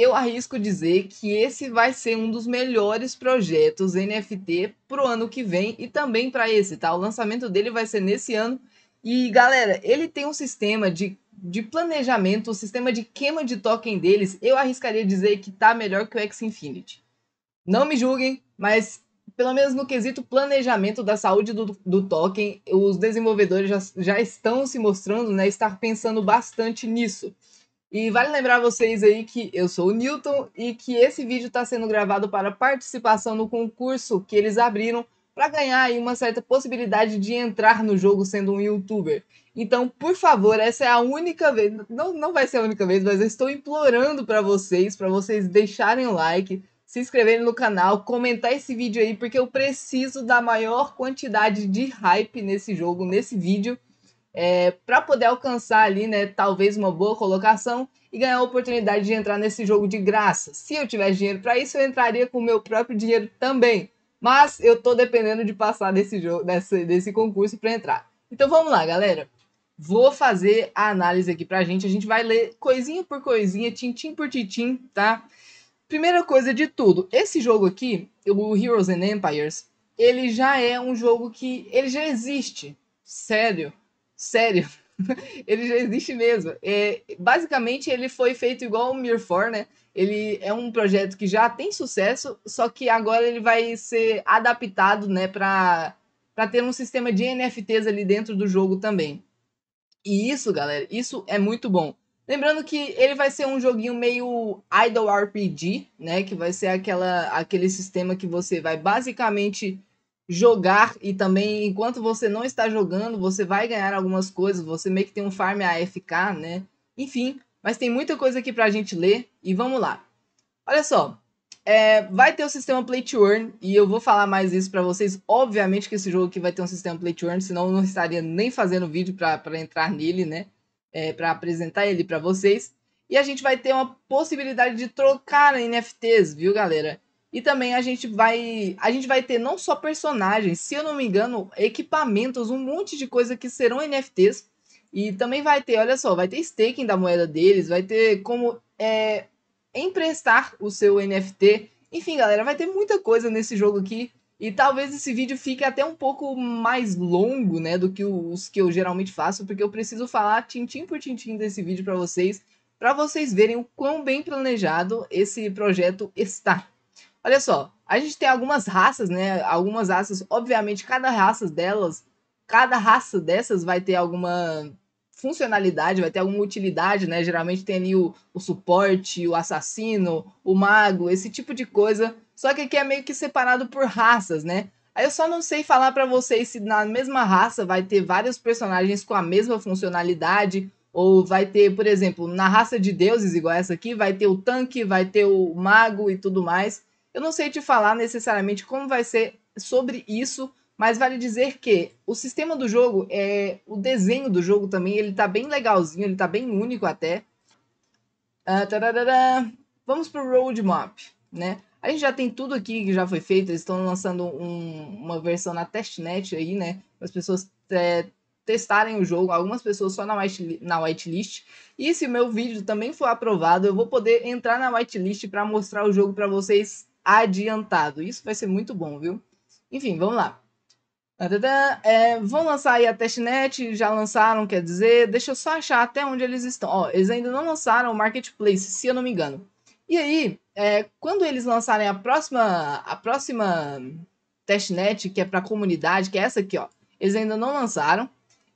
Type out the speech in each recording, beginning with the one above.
eu arrisco dizer que esse vai ser um dos melhores projetos NFT para o ano que vem e também para esse, tá? O lançamento dele vai ser nesse ano. E galera, ele tem um sistema de, de planejamento, um sistema de queima de token deles. Eu arriscaria dizer que tá melhor que o X Infinity. Não me julguem, mas pelo menos no quesito planejamento da saúde do, do token, os desenvolvedores já, já estão se mostrando, né? Estar pensando bastante nisso. E vale lembrar vocês aí que eu sou o Newton e que esse vídeo está sendo gravado para participação no concurso que eles abriram para ganhar aí uma certa possibilidade de entrar no jogo sendo um youtuber. Então, por favor, essa é a única vez, não, não vai ser a única vez, mas eu estou implorando para vocês, para vocês deixarem o like, se inscreverem no canal, comentar esse vídeo aí, porque eu preciso da maior quantidade de hype nesse jogo, nesse vídeo é, para poder alcançar ali, né, talvez uma boa colocação e ganhar a oportunidade de entrar nesse jogo de graça. Se eu tivesse dinheiro para isso, eu entraria com o meu próprio dinheiro também. Mas eu tô dependendo de passar desse jogo, desse, desse concurso para entrar. Então vamos lá, galera. Vou fazer a análise aqui pra gente. A gente vai ler coisinha por coisinha, tintim por tintim, tá? Primeira coisa de tudo, esse jogo aqui, o Heroes and Empires, ele já é um jogo que ele já existe, sério, sério. ele já existe mesmo. É, basicamente, ele foi feito igual o Mirfor, né? Ele é um projeto que já tem sucesso, só que agora ele vai ser adaptado, né, para ter um sistema de NFTs ali dentro do jogo também. E isso, galera, isso é muito bom. Lembrando que ele vai ser um joguinho meio idle RPG, né? Que vai ser aquela, aquele sistema que você vai basicamente jogar e também enquanto você não está jogando, você vai ganhar algumas coisas, você meio que tem um farm AFK, né? Enfim, mas tem muita coisa aqui pra gente ler e vamos lá. Olha só, é, vai ter o sistema Play to Earn e eu vou falar mais isso pra vocês. Obviamente que esse jogo aqui vai ter um sistema Play to Earn, senão eu não estaria nem fazendo vídeo pra, pra entrar nele, né? É, pra apresentar ele pra vocês. E a gente vai ter uma possibilidade de trocar NFTs, viu galera? E também a gente vai, a gente vai ter não só personagens, se eu não me engano, equipamentos, um monte de coisa que serão NFTs. E também vai ter, olha só, vai ter staking da moeda deles, vai ter como é, emprestar o seu NFT. Enfim, galera, vai ter muita coisa nesse jogo aqui. E talvez esse vídeo fique até um pouco mais longo, né, do que os que eu geralmente faço, porque eu preciso falar tintim por tintim desse vídeo para vocês, para vocês verem o quão bem planejado esse projeto está. Olha só, a gente tem algumas raças, né? Algumas raças, obviamente, cada raça delas, cada raça dessas vai ter alguma funcionalidade, vai ter alguma utilidade, né? Geralmente tem ali o, o suporte, o assassino, o mago, esse tipo de coisa. Só que aqui é meio que separado por raças, né? Aí eu só não sei falar para vocês se na mesma raça vai ter vários personagens com a mesma funcionalidade ou vai ter, por exemplo, na raça de deuses igual essa aqui, vai ter o tanque, vai ter o mago e tudo mais. Eu não sei te falar necessariamente como vai ser sobre isso, mas vale dizer que o sistema do jogo, é o desenho do jogo também, ele tá bem legalzinho, ele tá bem único até. Uh, tararara. Vamos pro roadmap, né? A gente já tem tudo aqui que já foi feito, eles estão lançando um, uma versão na testnet aí, né? As pessoas é, testarem o jogo, algumas pessoas só na, white, na whitelist. E se o meu vídeo também for aprovado, eu vou poder entrar na whitelist para mostrar o jogo para vocês adiantado. Isso vai ser muito bom, viu? Enfim, vamos lá. É, vão lançar aí a testnet, já lançaram, quer dizer, deixa eu só achar até onde eles estão. Ó, eles ainda não lançaram o marketplace, se eu não me engano. E aí, é, quando eles lançarem a próxima, a próxima testnet, que é para a comunidade, que é essa aqui, ó, eles ainda não lançaram.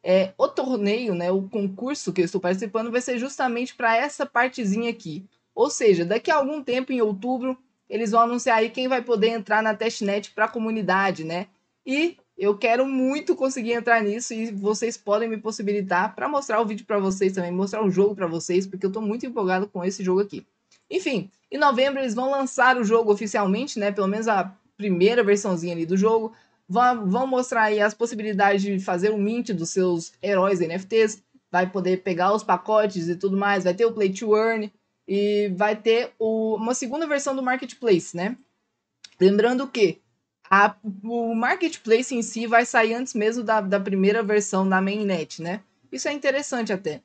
É, o torneio, né, o concurso que eu estou participando vai ser justamente para essa partezinha aqui. Ou seja, daqui a algum tempo, em outubro, eles vão anunciar aí quem vai poder entrar na testnet para a comunidade, né? E eu quero muito conseguir entrar nisso e vocês podem me possibilitar para mostrar o vídeo para vocês também, mostrar o jogo para vocês, porque eu estou muito empolgado com esse jogo aqui. Enfim, em novembro eles vão lançar o jogo oficialmente, né? Pelo menos a primeira versãozinha ali do jogo. Vão, vão mostrar aí as possibilidades de fazer o mint dos seus heróis NFTs. Vai poder pegar os pacotes e tudo mais. Vai ter o Play to Earn e vai ter o, uma segunda versão do marketplace, né? Lembrando que a, o marketplace em si vai sair antes mesmo da, da primeira versão da mainnet, né? Isso é interessante até.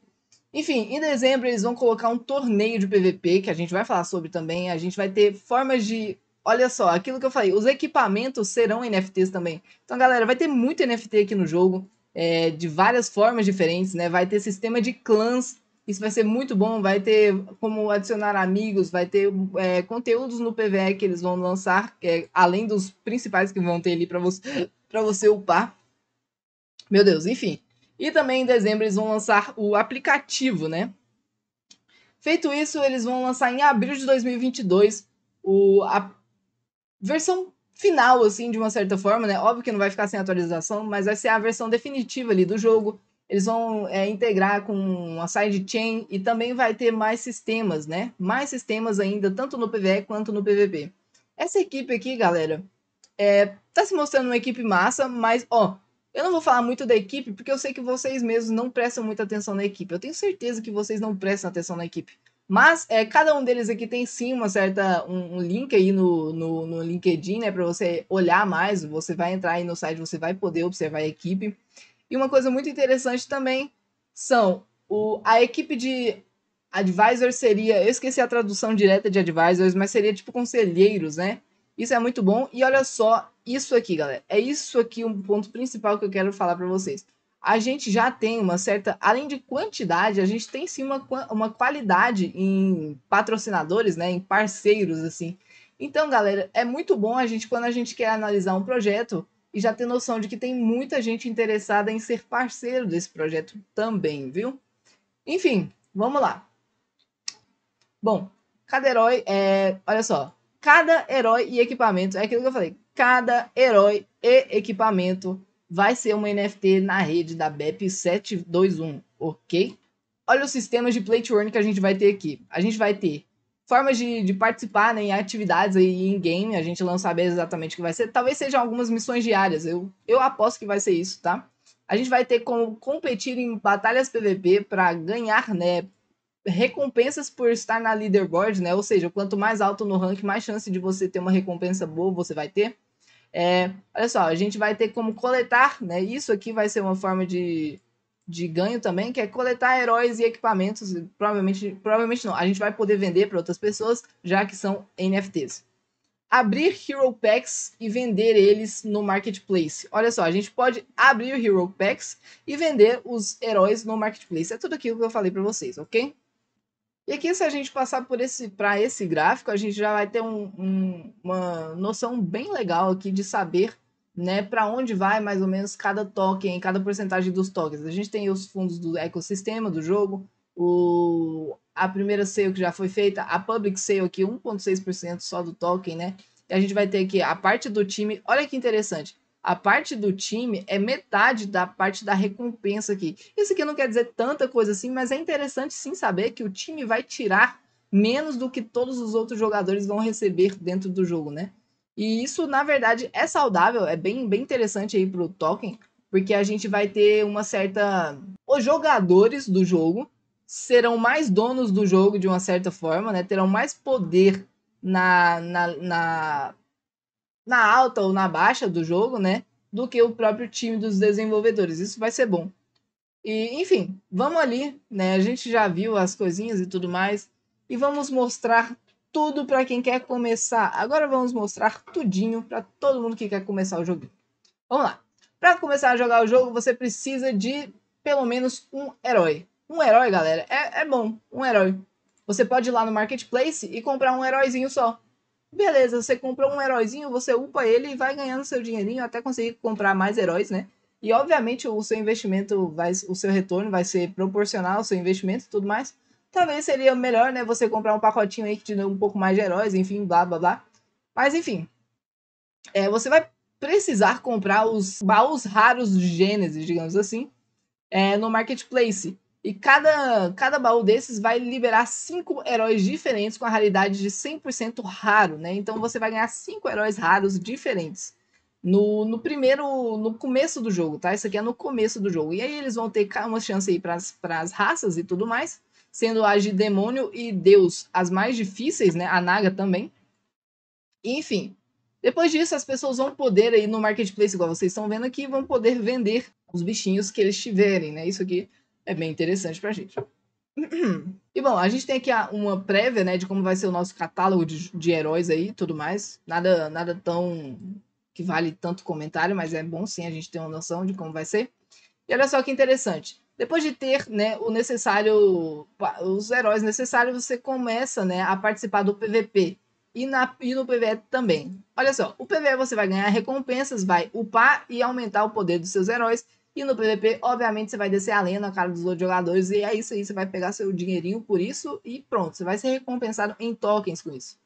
Enfim, em dezembro eles vão colocar um torneio de PVP que a gente vai falar sobre também. A gente vai ter formas de olha só, aquilo que eu falei, os equipamentos serão NFTs também. Então, galera, vai ter muito NFT aqui no jogo, é, de várias formas diferentes, né? Vai ter sistema de clãs isso vai ser muito bom, vai ter como adicionar amigos, vai ter é, conteúdos no PVE que eles vão lançar, é, além dos principais que vão ter ali para você, você upar. Meu Deus, enfim. E também em dezembro eles vão lançar o aplicativo, né? Feito isso, eles vão lançar em abril de 2022 o, a versão final, assim, de uma certa forma, né? Óbvio que não vai ficar sem atualização, mas vai ser a versão definitiva ali do jogo, eles vão é, integrar com a sidechain e também vai ter mais sistemas, né? Mais sistemas ainda, tanto no PvE quanto no PvP. Essa equipe aqui, galera, é, tá se mostrando uma equipe massa, mas, ó, eu não vou falar muito da equipe porque eu sei que vocês mesmos não prestam muita atenção na equipe. Eu tenho certeza que vocês não prestam atenção na equipe. Mas é, cada um deles aqui tem sim uma certa um, um link aí no, no, no LinkedIn, né? Para você olhar mais, você vai entrar aí no site, você vai poder observar a equipe. E uma coisa muito interessante também são o, a equipe de advisors seria, eu esqueci a tradução direta de advisors, mas seria tipo conselheiros, né? Isso é muito bom. E olha só isso aqui, galera. É isso aqui um ponto principal que eu quero falar para vocês. A gente já tem uma certa, além de quantidade, a gente tem sim uma, uma qualidade em patrocinadores, né, em parceiros assim. Então, galera, é muito bom a gente quando a gente quer analisar um projeto, e já ter noção de que tem muita gente interessada em ser parceiro desse projeto também, viu? Enfim, vamos lá. Bom, cada herói é. Olha só. Cada herói e equipamento, é aquilo que eu falei. Cada herói e equipamento vai ser uma NFT na rede da BEP 721, ok? Olha os sistemas de play to earn que a gente vai ter aqui. A gente vai ter formas de, de participar né, em atividades aí em game, a gente não sabe exatamente o que vai ser. Talvez sejam algumas missões diárias, eu, eu aposto que vai ser isso, tá? A gente vai ter como competir em batalhas PVP para ganhar, né? Recompensas por estar na leaderboard, né? Ou seja, quanto mais alto no rank, mais chance de você ter uma recompensa boa você vai ter. É, olha só, a gente vai ter como coletar, né? Isso aqui vai ser uma forma de, de ganho também, que é coletar heróis e equipamentos. Provavelmente, provavelmente não. A gente vai poder vender para outras pessoas, já que são NFTs. Abrir Hero Packs e vender eles no Marketplace. Olha só, a gente pode abrir o Hero Packs e vender os heróis no Marketplace. É tudo aquilo que eu falei para vocês, ok? E aqui, se a gente passar por esse para esse gráfico, a gente já vai ter um, um, uma noção bem legal aqui de saber né, para onde vai mais ou menos cada token, cada porcentagem dos tokens. A gente tem os fundos do ecossistema do jogo, o, a primeira sale que já foi feita, a public sale aqui, 1,6% só do token, né? E a gente vai ter aqui a parte do time, olha que interessante, a parte do time é metade da parte da recompensa aqui. Isso aqui não quer dizer tanta coisa assim, mas é interessante sim saber que o time vai tirar menos do que todos os outros jogadores vão receber dentro do jogo, né? E isso, na verdade, é saudável, é bem, bem interessante aí pro Tolkien, porque a gente vai ter uma certa. Os jogadores do jogo serão mais donos do jogo de uma certa forma, né? Terão mais poder na, na, na, na alta ou na baixa do jogo, né? Do que o próprio time dos desenvolvedores. Isso vai ser bom. E, enfim, vamos ali, né? A gente já viu as coisinhas e tudo mais. E vamos mostrar tudo para quem quer começar. Agora vamos mostrar tudinho para todo mundo que quer começar o jogo. Vamos lá. Para começar a jogar o jogo, você precisa de pelo menos um herói. Um herói, galera, é, é bom. Um herói. Você pode ir lá no Marketplace e comprar um heróizinho só. Beleza, você comprou um heróizinho, você upa ele e vai ganhando seu dinheirinho até conseguir comprar mais heróis, né? E obviamente o seu investimento vai, o seu retorno vai ser proporcional ao seu investimento e tudo mais talvez seria melhor, né, você comprar um pacotinho aí que te dê um pouco mais de heróis, enfim, blá blá blá. Mas enfim, é, você vai precisar comprar os baús raros do Gênesis, digamos assim, é, no Marketplace. E cada, cada baú desses vai liberar cinco heróis diferentes com a raridade de 100% raro, né? Então você vai ganhar cinco heróis raros diferentes. No, no primeiro, no começo do jogo, tá? Isso aqui é no começo do jogo. E aí eles vão ter uma chance aí para as raças e tudo mais sendo as de demônio e deus as mais difíceis, né? A Naga também. Enfim, depois disso as pessoas vão poder aí no marketplace, igual vocês estão vendo aqui, vão poder vender os bichinhos que eles tiverem, né? Isso aqui é bem interessante pra gente. E bom, a gente tem aqui uma prévia, né, de como vai ser o nosso catálogo de, de heróis aí, tudo mais. Nada, nada tão que vale tanto comentário, mas é bom sim a gente ter uma noção de como vai ser. E olha só que interessante depois de ter né, o necessário, os heróis necessários, você começa né, a participar do PVP. E, na, e no PVE também. Olha só, o PVE você vai ganhar recompensas, vai upar e aumentar o poder dos seus heróis. E no PVP, obviamente, você vai descer a lenda na cara dos outros jogadores. E é isso aí, você vai pegar seu dinheirinho por isso e pronto. Você vai ser recompensado em tokens com isso.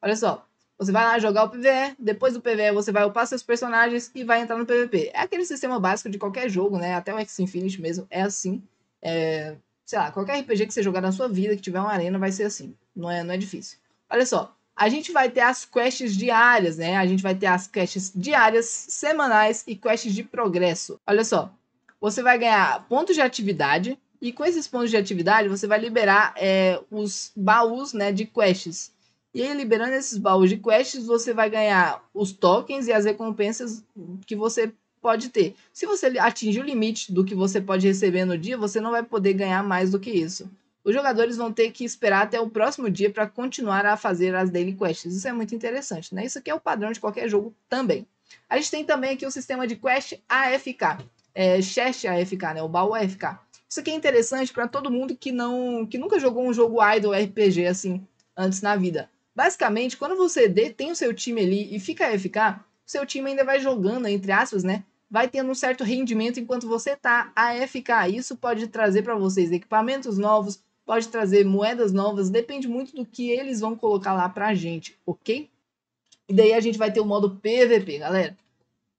Olha só, você vai lá jogar o PvE, depois do PvE você vai upar seus personagens e vai entrar no PvP. É aquele sistema básico de qualquer jogo, né? Até o X-Infinity mesmo é assim. É, sei lá, qualquer RPG que você jogar na sua vida, que tiver uma arena, vai ser assim. Não é, não é difícil. Olha só, a gente vai ter as quests diárias, né? A gente vai ter as quests diárias, semanais e quests de progresso. Olha só, você vai ganhar pontos de atividade e com esses pontos de atividade você vai liberar é, os baús né, de quests. E aí, liberando esses baús de quests, você vai ganhar os tokens e as recompensas que você pode ter. Se você atinge o limite do que você pode receber no dia, você não vai poder ganhar mais do que isso. Os jogadores vão ter que esperar até o próximo dia para continuar a fazer as daily quests. Isso é muito interessante, né? Isso aqui é o padrão de qualquer jogo também. A gente tem também aqui o sistema de quest AFK, é, chest AFK, né? O baú AFK. Isso aqui é interessante para todo mundo que não, que nunca jogou um jogo idle RPG assim antes na vida. Basicamente, quando você detém o seu time ali e fica AFK, o seu time ainda vai jogando, entre aspas, né? Vai tendo um certo rendimento enquanto você tá AFK. Isso pode trazer para vocês equipamentos novos, pode trazer moedas novas, depende muito do que eles vão colocar lá pra gente, ok? E daí a gente vai ter o modo PVP, galera.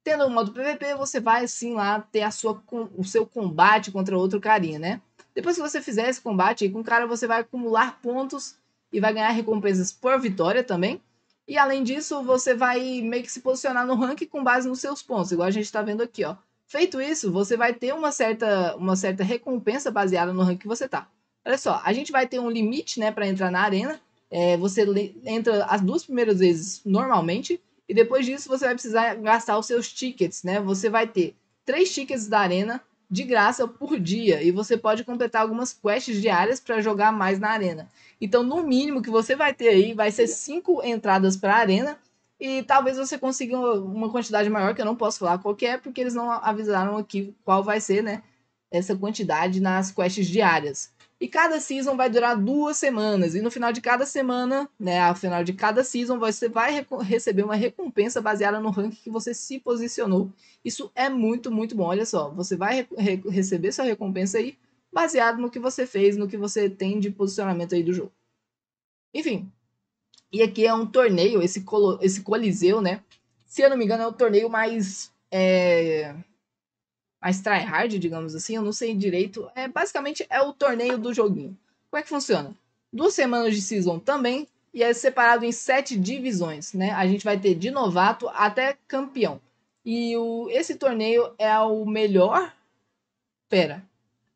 Tendo o modo PVP, você vai sim lá ter a sua, o seu combate contra outro carinha, né? Depois que você fizer esse combate aí com o cara, você vai acumular pontos e vai ganhar recompensas por vitória também. E além disso, você vai meio que se posicionar no ranking com base nos seus pontos, igual a gente está vendo aqui, ó. Feito isso, você vai ter uma certa, uma certa recompensa baseada no ranking que você tá. Olha só, a gente vai ter um limite, né, para entrar na arena. É, você entra as duas primeiras vezes normalmente e depois disso você vai precisar gastar os seus tickets, né? Você vai ter três tickets da arena de graça por dia e você pode completar algumas quests diárias para jogar mais na arena. Então, no mínimo que você vai ter aí vai ser cinco entradas para a arena e talvez você consiga uma quantidade maior que eu não posso falar qual é, porque eles não avisaram aqui qual vai ser, né? Essa quantidade nas quests diárias. E cada season vai durar duas semanas. E no final de cada semana, né? Ao final de cada season, você vai receber uma recompensa baseada no ranking que você se posicionou. Isso é muito, muito bom. Olha só, você vai re receber sua recompensa aí baseado no que você fez, no que você tem de posicionamento aí do jogo. Enfim. E aqui é um torneio, esse, colo esse coliseu, né? Se eu não me engano, é o torneio mais. É mais tryhard, digamos assim, eu não sei direito. É, basicamente é o torneio do joguinho. Como é que funciona? Duas semanas de season também, e é separado em sete divisões, né? A gente vai ter de novato até campeão. E o, esse torneio é o melhor. Pera.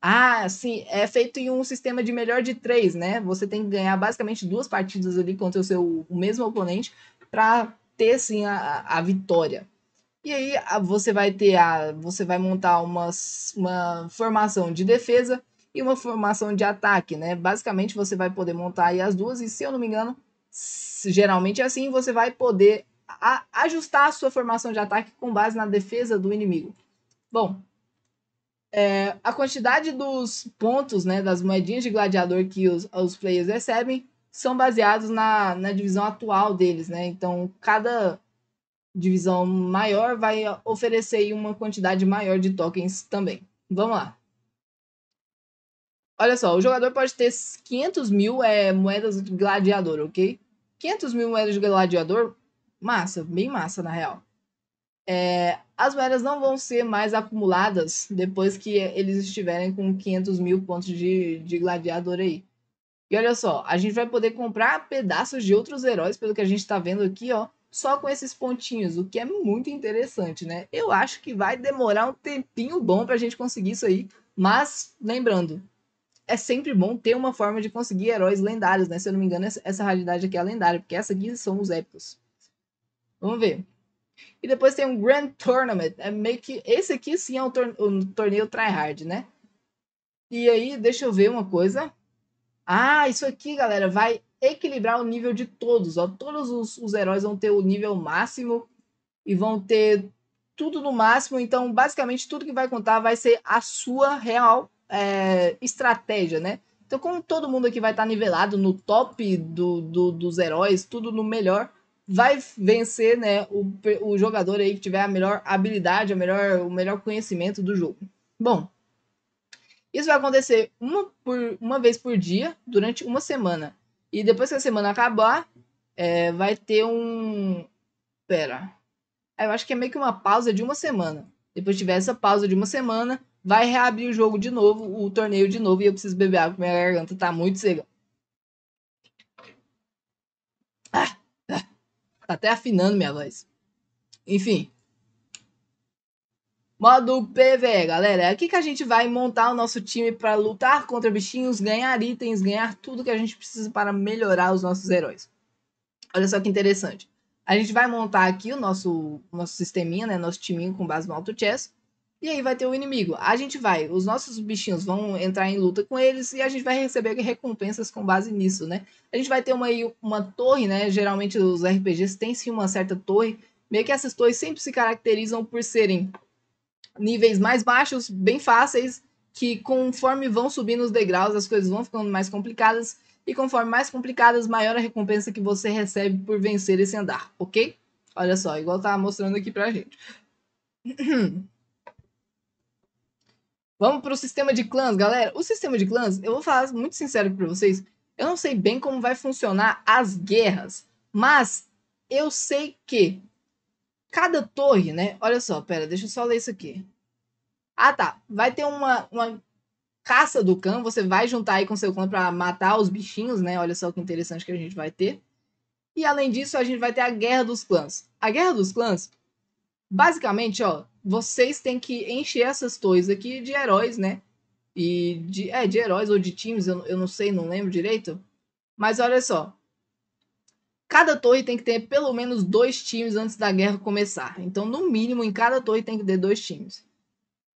Ah, sim, é feito em um sistema de melhor de três, né? Você tem que ganhar basicamente duas partidas ali contra o seu o mesmo oponente para ter sim a, a vitória. E aí você vai ter a, você vai montar uma, uma formação de defesa e uma formação de ataque, né? Basicamente você vai poder montar aí as duas e se eu não me engano, geralmente é assim você vai poder a, ajustar a sua formação de ataque com base na defesa do inimigo. Bom, é, a quantidade dos pontos, né, das moedinhas de gladiador que os, os players recebem são baseados na, na divisão atual deles, né? Então cada divisão maior vai oferecer uma quantidade maior de tokens também. Vamos lá. Olha só, o jogador pode ter 500 mil é, moedas de gladiador, ok? 500 mil moedas de gladiador, massa, bem massa na real. É, as moedas não vão ser mais acumuladas depois que eles estiverem com 500 mil pontos de, de gladiador aí. E olha só, a gente vai poder comprar pedaços de outros heróis, pelo que a gente está vendo aqui, ó só com esses pontinhos, o que é muito interessante, né? Eu acho que vai demorar um tempinho bom para a gente conseguir isso aí, mas lembrando, é sempre bom ter uma forma de conseguir heróis lendários, né? Se eu não me engano, essa, essa raridade aqui é lendária, porque essa aqui são os épicos. Vamos ver. E depois tem um Grand Tournament. É meio que. Esse aqui sim é um, tor um torneio tryhard, né? E aí, deixa eu ver uma coisa. Ah, isso aqui, galera, vai equilibrar o nível de todos. Ó. Todos os, os heróis vão ter o nível máximo e vão ter tudo no máximo. Então, basicamente, tudo que vai contar vai ser a sua real é, estratégia, né? Então, como todo mundo aqui vai estar tá nivelado no top do, do, dos heróis, tudo no melhor, vai vencer né, o, o jogador aí que tiver a melhor habilidade, a melhor, o melhor conhecimento do jogo. Bom, isso vai acontecer uma, por, uma vez por dia durante uma semana. E depois que a semana acabar, é, vai ter um. Pera. É, eu acho que é meio que uma pausa de uma semana. Depois tiver essa pausa de uma semana, vai reabrir o jogo de novo, o torneio de novo, e eu preciso beber água, minha garganta tá muito seca. Ah, ah, tá até afinando minha voz. Enfim. Modo PVE, galera. É aqui que a gente vai montar o nosso time para lutar contra bichinhos, ganhar itens, ganhar tudo que a gente precisa para melhorar os nossos heróis. Olha só que interessante. A gente vai montar aqui o nosso, nosso sisteminha, né? Nosso timinho com base no Auto Chess. E aí vai ter o inimigo. A gente vai, os nossos bichinhos vão entrar em luta com eles e a gente vai receber recompensas com base nisso, né? A gente vai ter uma, uma torre, né? Geralmente os RPGs têm sim uma certa torre. Meio que essas torres sempre se caracterizam por serem níveis mais baixos, bem fáceis, que conforme vão subindo os degraus, as coisas vão ficando mais complicadas, e conforme mais complicadas, maior a recompensa que você recebe por vencer esse andar, ok? Olha só, igual tá mostrando aqui pra gente. Vamos pro sistema de clãs, galera. O sistema de clãs, eu vou falar muito sincero para vocês, eu não sei bem como vai funcionar as guerras, mas eu sei que cada torre, né? Olha só, pera, deixa eu só ler isso aqui. Ah, tá. Vai ter uma, uma caça do clã, você vai juntar aí com seu clã para matar os bichinhos, né? Olha só que interessante que a gente vai ter. E além disso, a gente vai ter a Guerra dos Clãs. A Guerra dos Clãs, basicamente, ó, vocês têm que encher essas torres aqui de heróis, né? E de, é, de heróis ou de times, eu, eu não sei, não lembro direito. Mas olha só, Cada torre tem que ter pelo menos dois times antes da guerra começar. Então, no mínimo, em cada torre tem que ter dois times.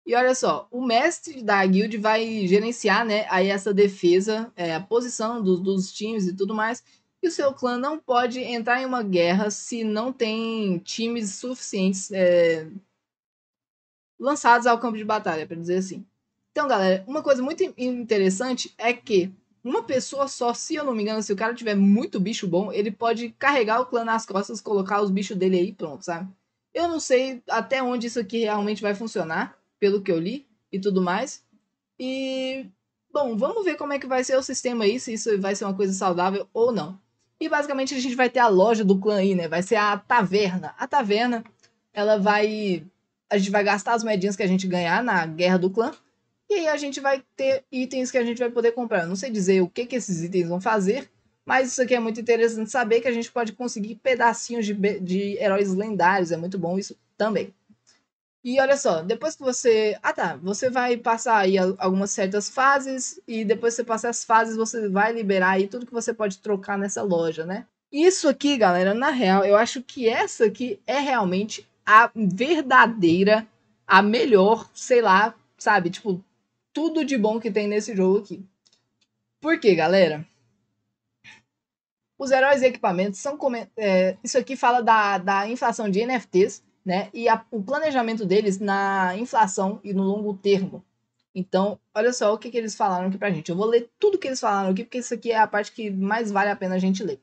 E olha só, o mestre da guild vai gerenciar né, aí essa defesa, é, a posição dos, dos times e tudo mais. E o seu clã não pode entrar em uma guerra se não tem times suficientes é, lançados ao campo de batalha, para dizer assim. Então, galera, uma coisa muito interessante é que uma pessoa só, se eu não me engano, se o cara tiver muito bicho bom, ele pode carregar o clã nas costas, colocar os bichos dele aí, pronto, sabe? Eu não sei até onde isso aqui realmente vai funcionar, pelo que eu li e tudo mais. E bom, vamos ver como é que vai ser o sistema aí, se isso vai ser uma coisa saudável ou não. E basicamente a gente vai ter a loja do clã aí, né? Vai ser a taverna. A taverna, ela vai a gente vai gastar as moedinhas que a gente ganhar na guerra do clã e aí a gente vai ter itens que a gente vai poder comprar. Eu não sei dizer o que, que esses itens vão fazer, mas isso aqui é muito interessante saber que a gente pode conseguir pedacinhos de, de heróis lendários. É muito bom isso também. E olha só, depois que você. Ah tá, você vai passar aí algumas certas fases, e depois que você passar as fases, você vai liberar aí tudo que você pode trocar nessa loja, né? Isso aqui, galera, na real, eu acho que essa aqui é realmente a verdadeira, a melhor, sei lá, sabe? Tipo, tudo de bom que tem nesse jogo aqui. Por quê, galera? Os heróis e equipamentos são. É, isso aqui fala da, da inflação de NFTs, né? E a, o planejamento deles na inflação e no longo termo. Então, olha só o que, que eles falaram aqui pra gente. Eu vou ler tudo que eles falaram aqui, porque isso aqui é a parte que mais vale a pena a gente ler.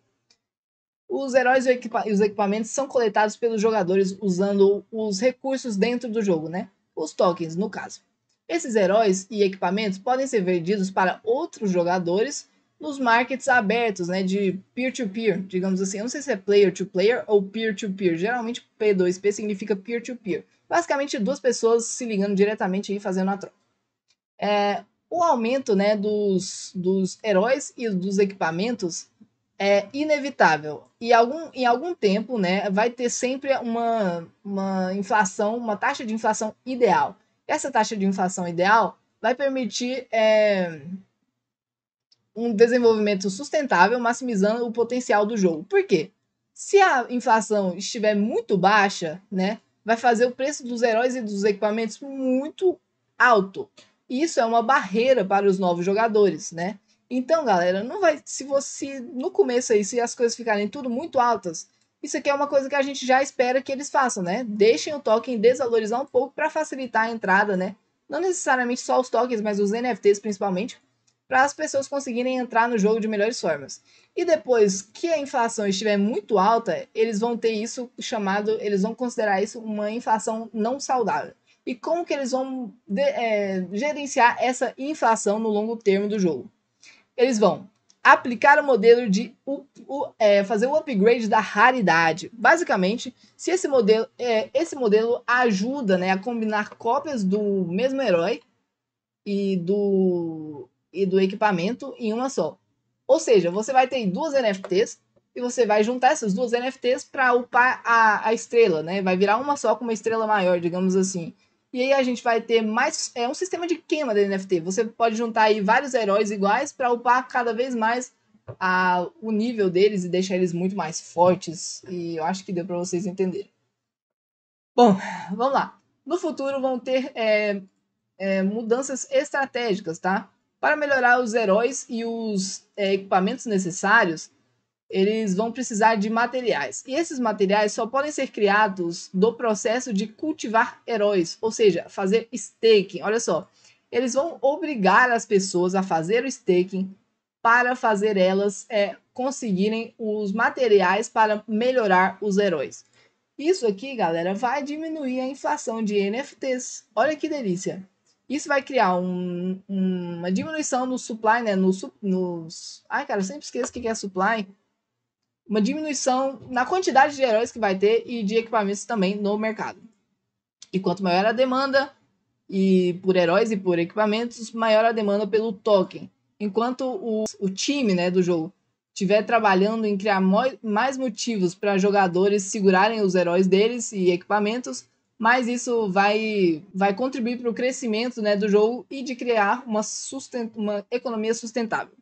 Os heróis e equipa os equipamentos são coletados pelos jogadores usando os recursos dentro do jogo, né? Os tokens, no caso. Esses heróis e equipamentos podem ser vendidos para outros jogadores nos markets abertos, né, de peer-to-peer, -peer, digamos assim. Eu não sei se é player-to-player -player ou peer-to-peer. -peer. Geralmente P2P significa peer-to-peer. -peer. Basicamente duas pessoas se ligando diretamente e fazendo a troca. É, o aumento né, dos, dos heróis e dos equipamentos é inevitável. E algum, em algum tempo né, vai ter sempre uma, uma inflação, uma taxa de inflação ideal. Essa taxa de inflação ideal vai permitir é, um desenvolvimento sustentável, maximizando o potencial do jogo. Por quê? Se a inflação estiver muito baixa, né, vai fazer o preço dos heróis e dos equipamentos muito alto. Isso é uma barreira para os novos jogadores, né? Então, galera, não vai se você no começo aí, se as coisas ficarem tudo muito altas, isso aqui é uma coisa que a gente já espera que eles façam, né? Deixem o token desvalorizar um pouco para facilitar a entrada, né? Não necessariamente só os tokens, mas os NFTs principalmente, para as pessoas conseguirem entrar no jogo de melhores formas. E depois que a inflação estiver muito alta, eles vão ter isso chamado, eles vão considerar isso uma inflação não saudável. E como que eles vão de, é, gerenciar essa inflação no longo termo do jogo? Eles vão aplicar o modelo de o, o, é, fazer o upgrade da raridade. Basicamente, se esse modelo, é, esse modelo ajuda né, a combinar cópias do mesmo herói e do, e do equipamento em uma só. Ou seja, você vai ter duas NFTs e você vai juntar essas duas NFTs para upar a, a estrela, né? Vai virar uma só com uma estrela maior, digamos assim. E aí a gente vai ter mais. É um sistema de queima da NFT. Você pode juntar aí vários heróis iguais para upar cada vez mais a, o nível deles e deixar eles muito mais fortes. E eu acho que deu para vocês entenderem. Bom, vamos lá. No futuro vão ter é, é, mudanças estratégicas, tá? Para melhorar os heróis e os é, equipamentos necessários, eles vão precisar de materiais. E esses materiais só podem ser criados do processo de cultivar heróis, ou seja, fazer staking. Olha só, eles vão obrigar as pessoas a fazer o staking para fazer elas é, conseguirem os materiais para melhorar os heróis. Isso aqui, galera, vai diminuir a inflação de NFTs. Olha que delícia. Isso vai criar um, uma diminuição no supply, né? No, no, ai, cara, eu sempre esqueço o que é supply uma diminuição na quantidade de heróis que vai ter e de equipamentos também no mercado. E quanto maior a demanda e por heróis e por equipamentos, maior a demanda pelo token. Enquanto o, o time né, do jogo estiver trabalhando em criar mais motivos para jogadores segurarem os heróis deles e equipamentos, mas isso vai, vai contribuir para o crescimento né, do jogo e de criar uma, uma economia sustentável.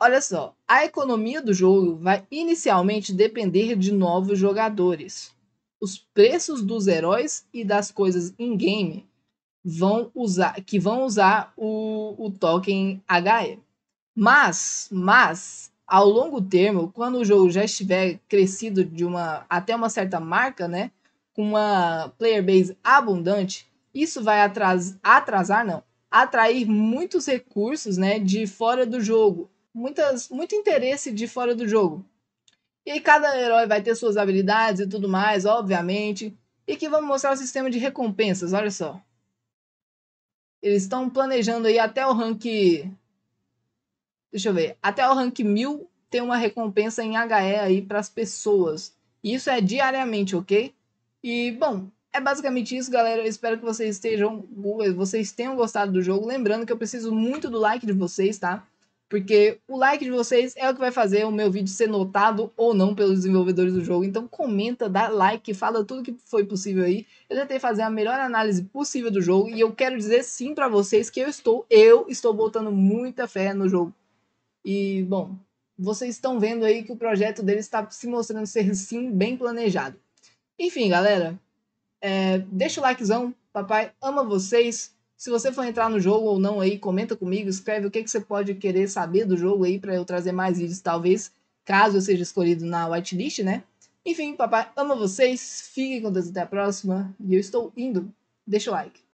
Olha só, a economia do jogo vai inicialmente depender de novos jogadores. Os preços dos heróis e das coisas in-game vão usar, que vão usar o, o token HE. Mas, mas, ao longo termo, quando o jogo já estiver crescido de uma até uma certa marca, né, com uma player base abundante, isso vai atras, atrasar, não, atrair muitos recursos, né, de fora do jogo muitas, muito interesse de fora do jogo. E aí cada herói vai ter suas habilidades e tudo mais, obviamente. E que vamos mostrar o sistema de recompensas, olha só. Eles estão planejando aí até o rank. Deixa eu ver. Até o rank 1000 tem uma recompensa em HE aí para as pessoas. E isso é diariamente, ok? E, bom, é basicamente isso, galera. Eu espero que vocês estejam. Vocês tenham gostado do jogo. Lembrando que eu preciso muito do like de vocês, tá? Porque o like de vocês é o que vai fazer o meu vídeo ser notado ou não pelos desenvolvedores do jogo. Então comenta, dá like, fala tudo que foi possível aí. Eu tentei fazer a melhor análise possível do jogo e eu quero dizer sim para vocês que eu estou, eu estou botando muita fé no jogo. E bom, vocês estão vendo aí que o projeto dele está se mostrando ser sim bem planejado. Enfim, galera, é, deixa o likezão, papai ama vocês. Se você for entrar no jogo ou não aí, comenta comigo, escreve o que, que você pode querer saber do jogo aí para eu trazer mais vídeos, talvez, caso eu seja escolhido na whitelist, né? Enfim, papai amo vocês, fiquem com Deus até a próxima e eu estou indo. Deixa o like.